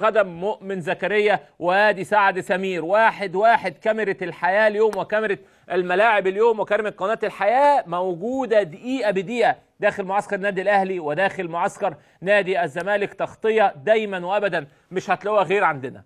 غدا مؤمن زكريا وادي سعد سمير واحد واحد كاميرا الحياة اليوم وكاميرا الملاعب اليوم وكاميرا قناة الحياة موجودة دقيقة بدقيقة داخل معسكر نادي الأهلي وداخل معسكر نادي الزمالك تغطية دايما وأبدا مش هتلاقوها غير عندنا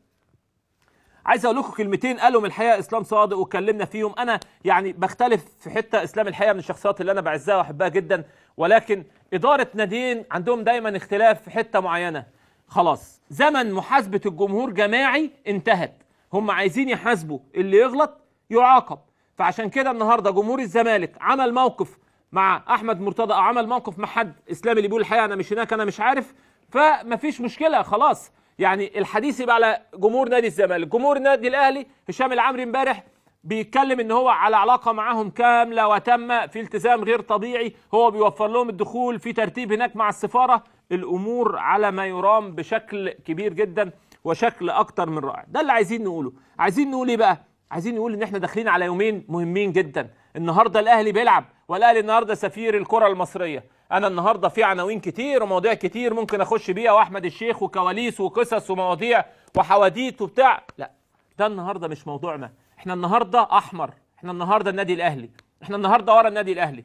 عايز اقول لكم كلمتين قالهم الحقيقه اسلام صادق واتكلمنا فيهم انا يعني بختلف في حته اسلام الحقيقه من الشخصيات اللي انا بعزها واحبها جدا ولكن اداره ناديين عندهم دايما اختلاف في حته معينه خلاص زمن محاسبة الجمهور جماعي انتهت هم عايزين يحاسبوا اللي يغلط يعاقب فعشان كده النهارده جمهور الزمالك عمل موقف مع احمد مرتضى او عمل موقف مع حد اسلامي اللي بيقول الحقيقه انا مش هناك انا مش عارف فمفيش مشكله خلاص يعني الحديث يبقى على جمهور نادي الزمالك جمهور النادي الاهلي هشام العمري امبارح بيتكلم ان هو على علاقه معاهم كامله وتامه في التزام غير طبيعي هو بيوفر لهم الدخول في ترتيب هناك مع السفاره الامور على ما يرام بشكل كبير جدا وشكل اكتر من رائع ده اللي عايزين نقوله عايزين نقول ايه بقى عايزين نقول ان احنا داخلين على يومين مهمين جدا النهارده الاهلي بيلعب والاهلي النهارده سفير الكره المصريه انا النهارده في عناوين كتير ومواضيع كتير ممكن اخش بيها واحمد الشيخ وكواليس وقصص ومواضيع وحواديت وبتاع لا ده النهارده مش موضوعنا احنا النهارده احمر احنا النهارده النادي الاهلي احنا النهارده ورا النادي الاهلي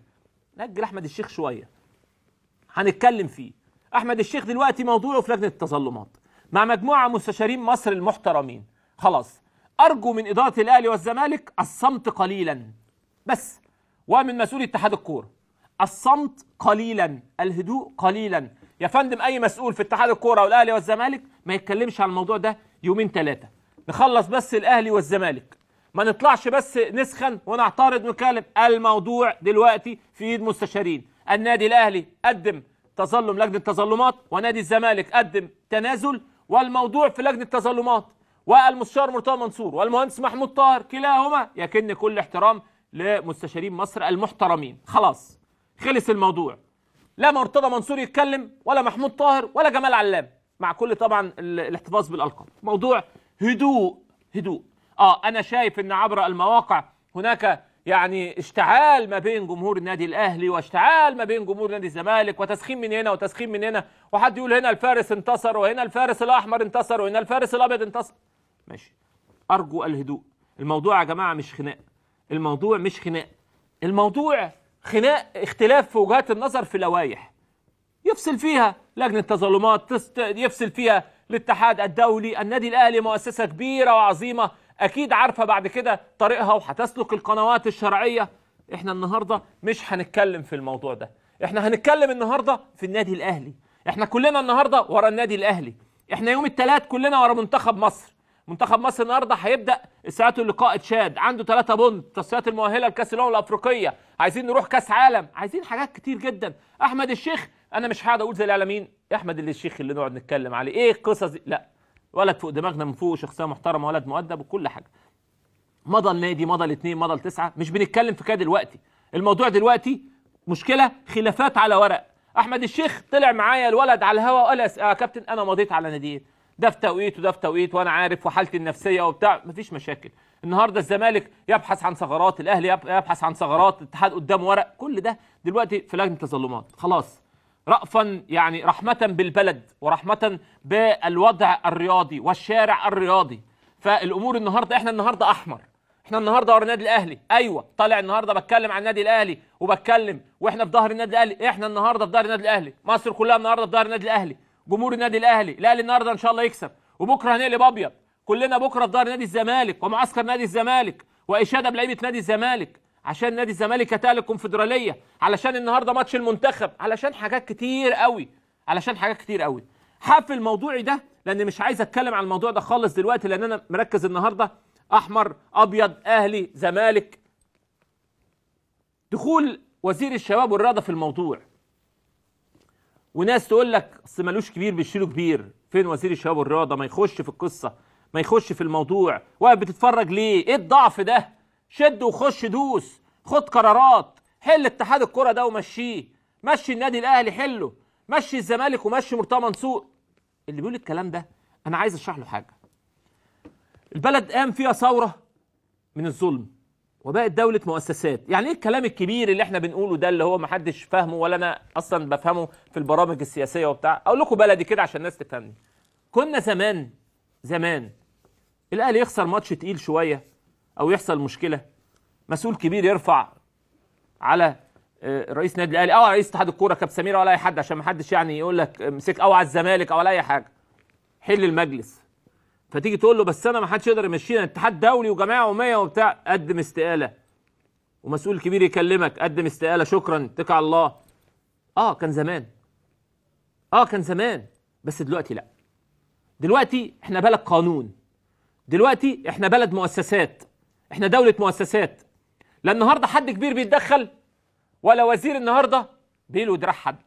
نجل احمد الشيخ شويه هنتكلم فيه احمد الشيخ دلوقتي موضوعه في لجنه التظلمات مع مجموعه مستشارين مصر المحترمين خلاص ارجو من اداره الاهلي والزمالك الصمت قليلا بس ومن مسؤول اتحاد الكوره الصمت قليلا الهدوء قليلا يا فندم اي مسؤول في اتحاد الكوره والاهلي والزمالك ما يتكلمش عن الموضوع ده يومين ثلاثه نخلص بس الاهلي والزمالك ما نطلعش بس نسخن ونعترض ونكلم الموضوع دلوقتي في ايد مستشارين النادي الاهلي قدم تظلم لجنه تظلمات ونادي الزمالك قدم تنازل والموضوع في لجنه تظلمات والمستشار مرتضى منصور والمهندس محمود طاهر كلاهما يكن كل احترام لمستشارين مصر المحترمين خلاص خلص الموضوع لا مرتضى منصور يتكلم ولا محمود طاهر ولا جمال علام مع كل طبعا الاحتفاظ بالالقاب موضوع هدوء هدوء اه انا شايف ان عبر المواقع هناك يعني اشتعال ما بين جمهور النادي الاهلي واشتعال ما بين جمهور نادي الزمالك وتسخين من هنا وتسخين من هنا وحد يقول هنا الفارس انتصر وهنا الفارس الاحمر انتصر وهنا الفارس الابيض انتصر ماشي ارجو الهدوء الموضوع يا جماعه مش خناق الموضوع مش خناق الموضوع خناق اختلاف في وجهات النظر في لوائح يفصل فيها لجنه تظلمات يفصل فيها الاتحاد الدولي النادي الاهلي مؤسسه كبيره وعظيمه اكيد عارفه بعد كده طريقها وهتسلك القنوات الشرعيه احنا النهارده مش هنتكلم في الموضوع ده احنا هنتكلم النهارده في النادي الاهلي احنا كلنا النهارده ورا النادي الاهلي احنا يوم الثلاث كلنا ورا منتخب مصر منتخب مصر النهارده هيبدا ساعات اللقاء تشاد عنده ثلاثة بوند تصفيات المؤهله لكاس الامم الافريقيه عايزين نروح كاس عالم عايزين حاجات كتير جدا احمد الشيخ انا مش هقعد اقول زي الاعلاميين احمد الشيخ اللي نقعد نتكلم عليه ايه القصص دي لا ولد فوق دماغنا من فوق شخصيه محترمه ولد مؤدب وكل حاجه مضى النادي مضى الاثنين مضى التسعه مش بنتكلم في كده دلوقتي الموضوع دلوقتي مشكله خلافات على ورق احمد الشيخ طلع معايا الولد على الهواء وقال يا آه، كابتن انا مضيت على ناديين ده في توقيت وده في توقيت وانا عارف وحالتي النفسيه وبتاع مفيش مشاكل النهارده الزمالك يبحث عن ثغرات الاهلي يبحث عن ثغرات الاتحاد قدام ورق كل ده دلوقتي في لجنه تظلمات خلاص رأفا يعني رحمة بالبلد ورحمة بالوضع الرياضي والشارع الرياضي فالأمور النهاردة احنا النهاردة أحمر احنا النهارده ورا النادي الاهلي ايوه طالع النهارده بتكلم عن النادي الاهلي وبتكلم واحنا في ظهر النادي الاهلي احنا النهارده في ظهر النادي الاهلي مصر كلها النهارده في ظهر النادي الاهلي جمهور النادي الاهلي الاهلي النهارده ان شاء الله يكسب وبكره هنقلب ابيض كلنا بكره في ظهر نادي الزمالك ومعسكر نادي الزمالك واشاده بلعيبه نادي الزمالك عشان نادي الزمالك هتقل الكونفدراليه علشان النهارده ماتش المنتخب علشان حاجات كتير قوي علشان حاجات كتير قوي حافل موضوعي ده لان مش عايز اتكلم عن الموضوع ده خالص دلوقتي لان انا مركز النهارده احمر ابيض اهلي زمالك دخول وزير الشباب والرياضه في الموضوع وناس تقول لك اصل ملوش كبير بيشيله كبير فين وزير الشباب والرياضه ما يخش في القصه ما يخش في الموضوع واقف بتتفرج ليه ايه الضعف ده شد وخش دوس خد قرارات حل اتحاد الكرة ده ومشيه مشي النادي الاهلي حله مشي الزمالك ومشي مرتضى منصور اللي بيقول الكلام ده انا عايز اشرح له حاجه البلد قام فيها ثوره من الظلم وبقت دولة مؤسسات يعني ايه الكلام الكبير اللي احنا بنقوله ده اللي هو محدش فاهمه ولا انا اصلا بفهمه في البرامج السياسية وبتاع اقول لكم بلدي كده عشان الناس تفهمني كنا زمان زمان الاهلي يخسر ماتش تقيل شوية او يحصل مشكلة مسؤول كبير يرفع على آه، رئيس نادي الاهلي او رئيس اتحاد الكوره كاب سمير ولا اي حد عشان ما حدش يعني يقول لك امسك او على الزمالك او على اي حاجه حل المجلس فتيجي تقول له بس انا ما حدش يقدر يمشينا اتحاد دولي و عموميه وبتاع قدم استقاله ومسؤول كبير يكلمك قدم استقاله شكرا اتكل على الله اه كان زمان اه كان زمان بس دلوقتي لا دلوقتي احنا بلد قانون دلوقتي احنا بلد مؤسسات احنا دولة مؤسسات لا النهارده حد كبير بيتدخل ولا وزير النهارده بيلو دراع حد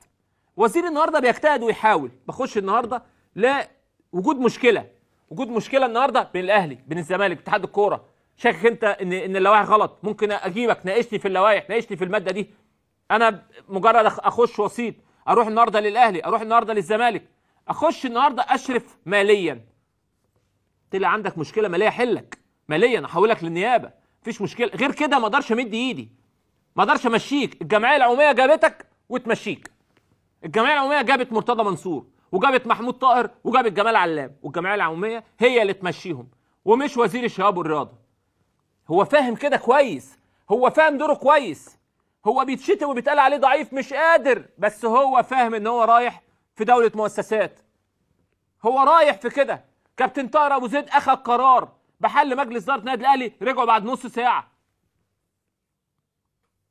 وزير النهارده بيجتهد ويحاول بخش النهارده لا وجود مشكله وجود مشكله النهارده بين الاهلي بين الزمالك اتحاد الكوره شاكك انت ان ان اللوائح غلط ممكن اجيبك ناقشني في اللوائح ناقشني في الماده دي انا مجرد اخش وسيط اروح النهارده للاهلي اروح النهارده للزمالك اخش النهارده اشرف ماليا طلع عندك مشكله ماليه حلك ماليا احولك للنيابه مفيش مشكله غير كده ما اقدرش امد ايدي ما اقدرش امشيك الجمعيه العموميه جابتك وتمشيك الجمعيه العموميه جابت مرتضى منصور وجابت محمود طاهر وجابت جمال علام والجمعيه العموميه هي اللي تمشيهم ومش وزير الشباب والرياضه هو فاهم كده كويس هو فاهم دوره كويس هو بيتشتم وبيتقال عليه ضعيف مش قادر بس هو فاهم ان هو رايح في دوله مؤسسات هو رايح في كده كابتن طاهر ابو زيد اخذ قرار بحل مجلس اداره النادي الاهلي رجعوا بعد نص ساعه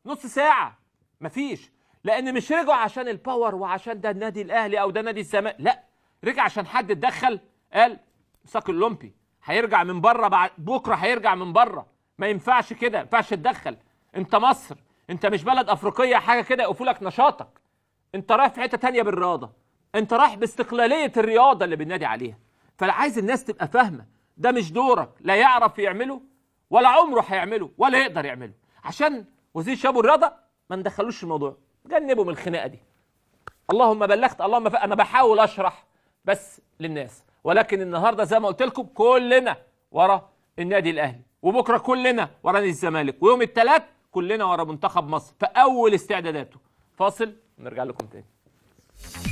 نص ساعه مفيش لان مش رجعوا عشان الباور وعشان ده النادي الاهلي او ده نادي الزمالك لا رجع عشان حد اتدخل قال ساق الاولمبي هيرجع من بره بعد بكره هيرجع من بره ما ينفعش كده ما ينفعش تدخل انت مصر انت مش بلد افريقيه حاجه كده يقفوا لك نشاطك انت رايح في حته تانية بالرياضه انت رايح باستقلاليه الرياضه اللي بالنادي عليها فعايز الناس تبقى فاهمه ده مش دورك لا يعرف يعمله ولا عمره هيعمله ولا يقدر يعمله عشان وزير الشباب والرياضه ما ندخلوش الموضوع جنبه من الخناقه دي اللهم بلغت اللهم ف... انا بحاول اشرح بس للناس ولكن النهارده زي ما قلت لكم كلنا ورا النادي الاهلي وبكره كلنا ورا نادي الزمالك ويوم الثلاث كلنا ورا منتخب مصر في اول استعداداته فاصل ونرجع لكم تاني